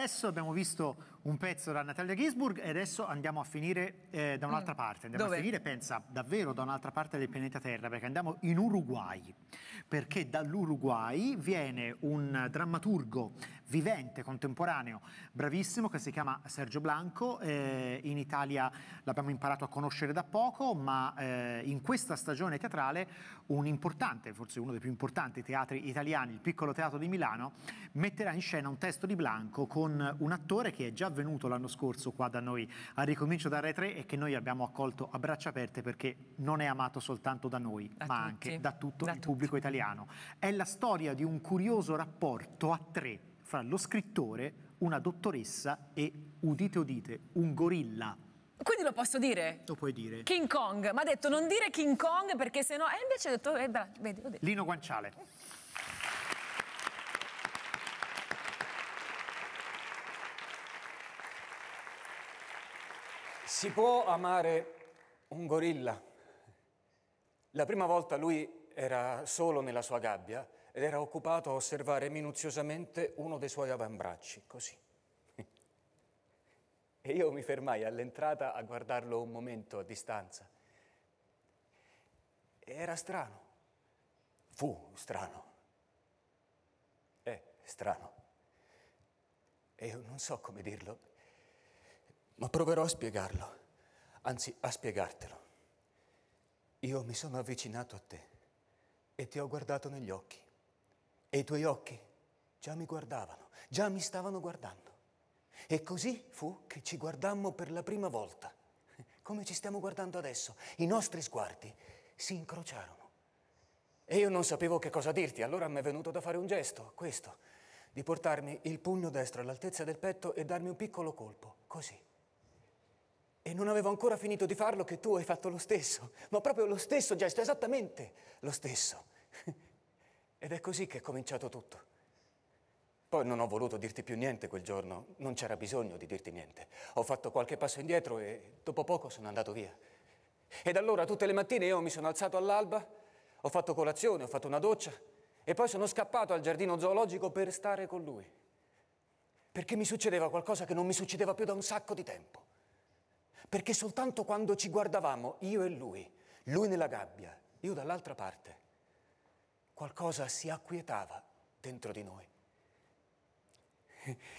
adesso abbiamo visto un pezzo da Natalia Gisburg e adesso andiamo a finire eh, da un'altra mm. parte. Andiamo Dove? a finire, pensa, davvero da un'altra parte del pianeta Terra, perché andiamo in Uruguay. Perché dall'Uruguay viene un drammaturgo vivente, contemporaneo, bravissimo, che si chiama Sergio Blanco. Eh, in Italia l'abbiamo imparato a conoscere da poco, ma eh, in questa stagione teatrale un importante, forse uno dei più importanti teatri italiani, il Piccolo Teatro di Milano, metterà in scena un testo di Blanco con con un attore che è già venuto l'anno scorso qua da noi a ricomincio da Rai 3 e che noi abbiamo accolto a braccia aperte perché non è amato soltanto da noi, da ma tutti. anche da tutto da il tutti. pubblico italiano. È la storia di un curioso rapporto a tre fra lo scrittore, una dottoressa e, udite udite, un gorilla. Quindi lo posso dire? Lo puoi dire. King Kong. ma ha detto non dire King Kong perché sennò... E invece ho detto... Eh, beh, vedi, ho detto. Lino Guanciale. Si può amare un gorilla? La prima volta lui era solo nella sua gabbia ed era occupato a osservare minuziosamente uno dei suoi avambracci, così. E io mi fermai all'entrata a guardarlo un momento a distanza. Era strano. Fu strano. È strano. E io non so come dirlo ma proverò a spiegarlo, anzi a spiegartelo. Io mi sono avvicinato a te e ti ho guardato negli occhi e i tuoi occhi già mi guardavano, già mi stavano guardando. E così fu che ci guardammo per la prima volta, come ci stiamo guardando adesso. I nostri sguardi si incrociarono. E io non sapevo che cosa dirti, allora mi è venuto da fare un gesto, questo, di portarmi il pugno destro all'altezza del petto e darmi un piccolo colpo, così. E non avevo ancora finito di farlo che tu hai fatto lo stesso, ma proprio lo stesso gesto, esattamente lo stesso. Ed è così che è cominciato tutto. Poi non ho voluto dirti più niente quel giorno, non c'era bisogno di dirti niente. Ho fatto qualche passo indietro e dopo poco sono andato via. Ed allora tutte le mattine io mi sono alzato all'alba, ho fatto colazione, ho fatto una doccia e poi sono scappato al giardino zoologico per stare con lui. Perché mi succedeva qualcosa che non mi succedeva più da un sacco di tempo perché soltanto quando ci guardavamo, io e lui, lui nella gabbia, io dall'altra parte, qualcosa si acquietava dentro di noi.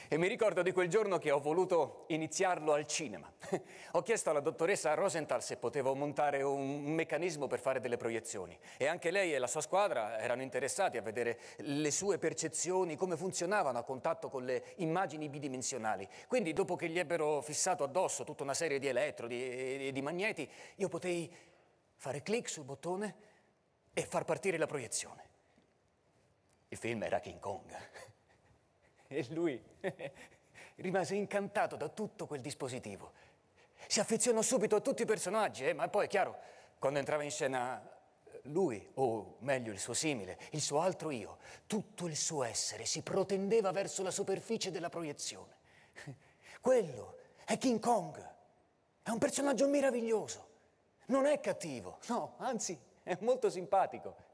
E mi ricordo di quel giorno che ho voluto iniziarlo al cinema. Ho chiesto alla dottoressa Rosenthal se potevo montare un meccanismo per fare delle proiezioni e anche lei e la sua squadra erano interessati a vedere le sue percezioni, come funzionavano a contatto con le immagini bidimensionali. Quindi dopo che gli ebbero fissato addosso tutta una serie di elettrodi e di magneti, io potei fare clic sul bottone e far partire la proiezione. Il film era King Kong. E lui rimase incantato da tutto quel dispositivo. Si affezionò subito a tutti i personaggi, eh, ma poi, chiaro, quando entrava in scena eh, lui, o meglio il suo simile, il suo altro io, tutto il suo essere si protendeva verso la superficie della proiezione. Quello è King Kong. È un personaggio meraviglioso. Non è cattivo, no, anzi, è molto simpatico.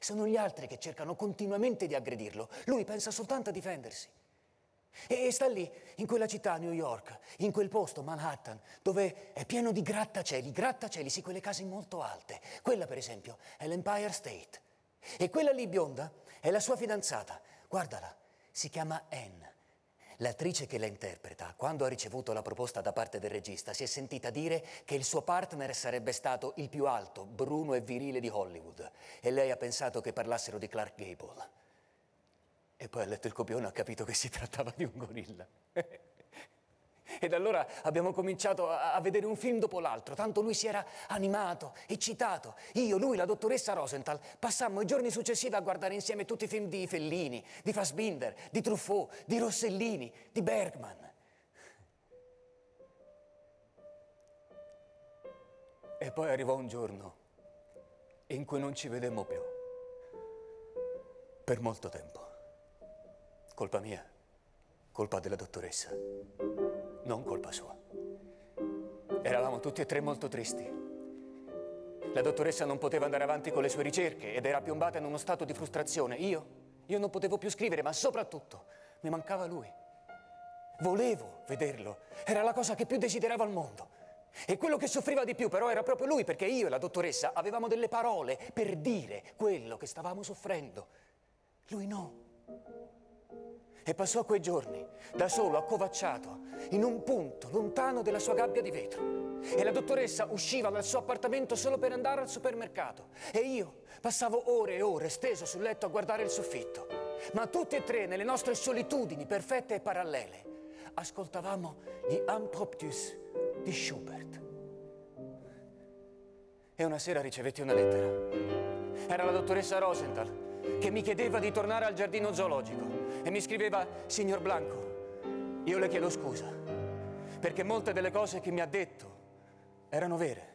Sono gli altri che cercano continuamente di aggredirlo. Lui pensa soltanto a difendersi. E sta lì, in quella città, New York, in quel posto, Manhattan, dove è pieno di grattacieli, grattacieli, sì, quelle case molto alte. Quella, per esempio, è l'Empire State. E quella lì bionda è la sua fidanzata. Guardala, si chiama Anne. L'attrice che la interpreta, quando ha ricevuto la proposta da parte del regista, si è sentita dire che il suo partner sarebbe stato il più alto, bruno e virile di Hollywood e lei ha pensato che parlassero di Clark Gable. E poi ha letto il copione e ha capito che si trattava di un gorilla. Ed allora abbiamo cominciato a, a vedere un film dopo l'altro, tanto lui si era animato, eccitato. Io, lui, la dottoressa Rosenthal, passammo i giorni successivi a guardare insieme tutti i film di Fellini, di Fassbinder, di Truffaut, di Rossellini, di Bergman. E poi arrivò un giorno in cui non ci vedemmo più. Per molto tempo. Colpa mia, colpa della dottoressa non colpa sua. Eravamo tutti e tre molto tristi. La dottoressa non poteva andare avanti con le sue ricerche ed era piombata in uno stato di frustrazione. Io, io non potevo più scrivere, ma soprattutto mi mancava lui. Volevo vederlo, era la cosa che più desideravo al mondo. E quello che soffriva di più però era proprio lui, perché io e la dottoressa avevamo delle parole per dire quello che stavamo soffrendo. Lui no e passò quei giorni da solo, accovacciato, in un punto lontano della sua gabbia di vetro. E la dottoressa usciva dal suo appartamento solo per andare al supermercato e io passavo ore e ore steso sul letto a guardare il soffitto. Ma tutti e tre, nelle nostre solitudini perfette e parallele, ascoltavamo gli Amproptus di Schubert. E una sera ricevetti una lettera. Era la dottoressa Rosenthal che mi chiedeva di tornare al giardino zoologico e mi scriveva, signor Blanco, io le chiedo scusa, perché molte delle cose che mi ha detto erano vere.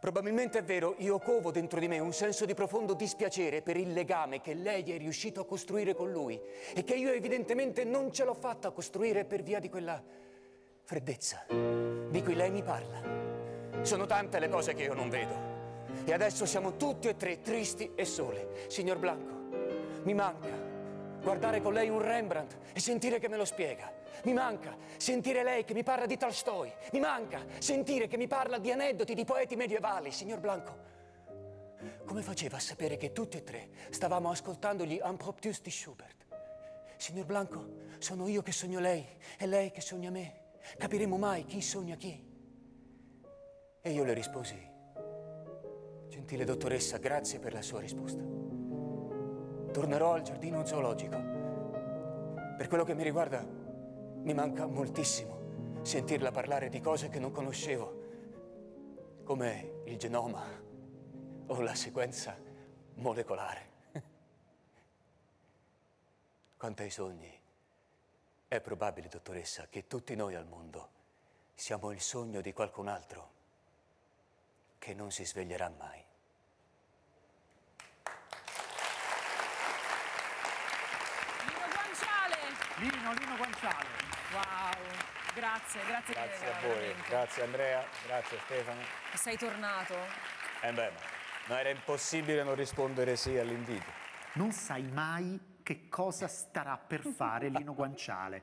Probabilmente è vero, io covo dentro di me un senso di profondo dispiacere per il legame che lei è riuscito a costruire con lui e che io evidentemente non ce l'ho fatta a costruire per via di quella freddezza di cui lei mi parla. Sono tante le cose che io non vedo e adesso siamo tutti e tre tristi e soli. Signor Blanco, mi manca guardare con lei un Rembrandt e sentire che me lo spiega. Mi manca sentire lei che mi parla di Tolstoi. Mi manca sentire che mi parla di aneddoti di poeti medievali. Signor Blanco, come faceva a sapere che tutti e tre stavamo ascoltando gli Impromptus di Schubert? Signor Blanco, sono io che sogno lei e lei che sogna me. Capiremo mai chi sogna chi? E io le risposi. Gentile dottoressa, grazie per la sua risposta. Tornerò al giardino zoologico. Per quello che mi riguarda, mi manca moltissimo sentirla parlare di cose che non conoscevo, come il genoma o la sequenza molecolare. Quanto ai sogni, è probabile, dottoressa, che tutti noi al mondo siamo il sogno di qualcun altro che non si sveglierà mai. Lino Guanciale! Lino, Lino Guanciale! Wow! Grazie, grazie, grazie a voi, veramente. grazie Andrea, grazie Stefano. Sei tornato? Eh beh, ma era impossibile non rispondere sì all'invito. Non sai mai che cosa starà per fare Lino Guanciale.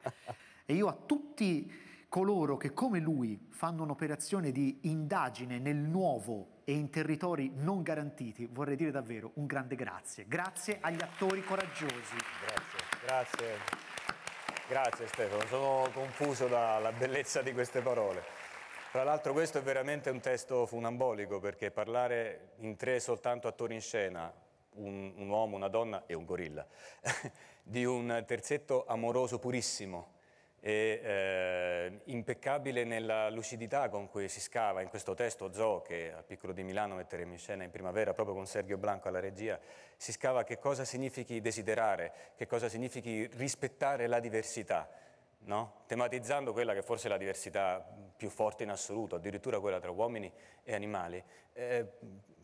E io a tutti coloro che come lui fanno un'operazione di indagine nel nuovo e in territori non garantiti, vorrei dire davvero un grande grazie. Grazie agli attori coraggiosi. Grazie, grazie. Grazie Stefano, sono confuso dalla bellezza di queste parole. Tra l'altro questo è veramente un testo funambolico perché parlare in tre soltanto attori in scena, un, un uomo, una donna e un gorilla, di un terzetto amoroso purissimo, e eh, impeccabile nella lucidità con cui si scava in questo testo Zoo che a Piccolo di Milano metteremo in scena in primavera proprio con Sergio Blanco alla regia si scava che cosa significhi desiderare che cosa significhi rispettare la diversità no? tematizzando quella che forse è la diversità più forte in assoluto addirittura quella tra uomini e animali eh,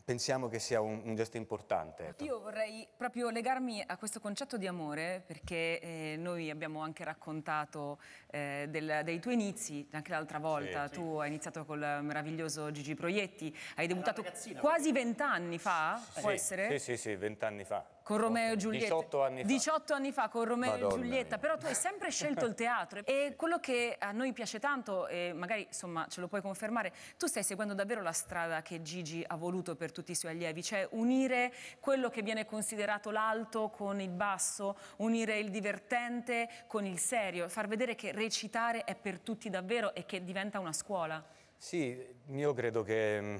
pensiamo che sia un, un gesto importante. Ecco. Io vorrei proprio legarmi a questo concetto di amore perché eh, noi abbiamo anche raccontato eh, del, dei tuoi inizi, anche l'altra volta sì, tu sì. hai iniziato col meraviglioso Gigi Proietti, hai debuttato quasi vent'anni fa, sì, può essere? Sì, sì, sì, vent'anni fa con Romeo e Giulietta. 18 anni fa. 18 anni fa con Romeo Madonna e Giulietta, mia. però tu hai sempre scelto il teatro e quello che a noi piace tanto, e magari insomma ce lo puoi confermare, tu stai seguendo davvero la strada che Gigi ha voluto per tutti i suoi allievi, cioè unire quello che viene considerato l'alto con il basso, unire il divertente con il serio, far vedere che recitare è per tutti davvero e che diventa una scuola. Sì, io credo che mm,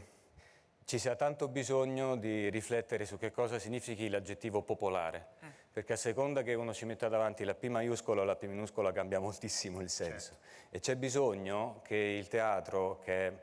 ci sia tanto bisogno di riflettere su che cosa significhi l'aggettivo popolare, eh. perché a seconda che uno ci metta davanti la P maiuscola o la P minuscola cambia moltissimo il senso. Certo. E c'è bisogno che il teatro, che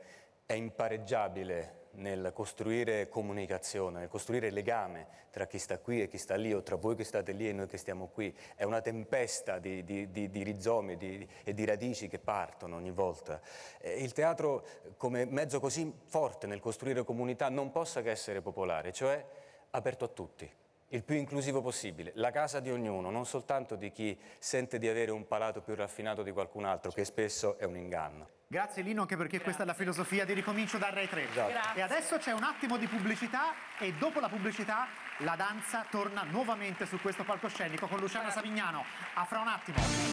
è impareggiabile nel costruire comunicazione, nel costruire legame tra chi sta qui e chi sta lì, o tra voi che state lì e noi che stiamo qui. È una tempesta di, di, di, di rizomi e di radici che partono ogni volta. Eh, il teatro, come mezzo così forte nel costruire comunità, non possa che essere popolare, cioè aperto a tutti il più inclusivo possibile, la casa di ognuno, non soltanto di chi sente di avere un palato più raffinato di qualcun altro, che spesso è un inganno. Grazie Lino, anche perché Grazie. questa è la filosofia di Ricomincio da Rai 3. Esatto. E adesso c'è un attimo di pubblicità e dopo la pubblicità la danza torna nuovamente su questo palcoscenico con Luciano Savignano. A fra un attimo.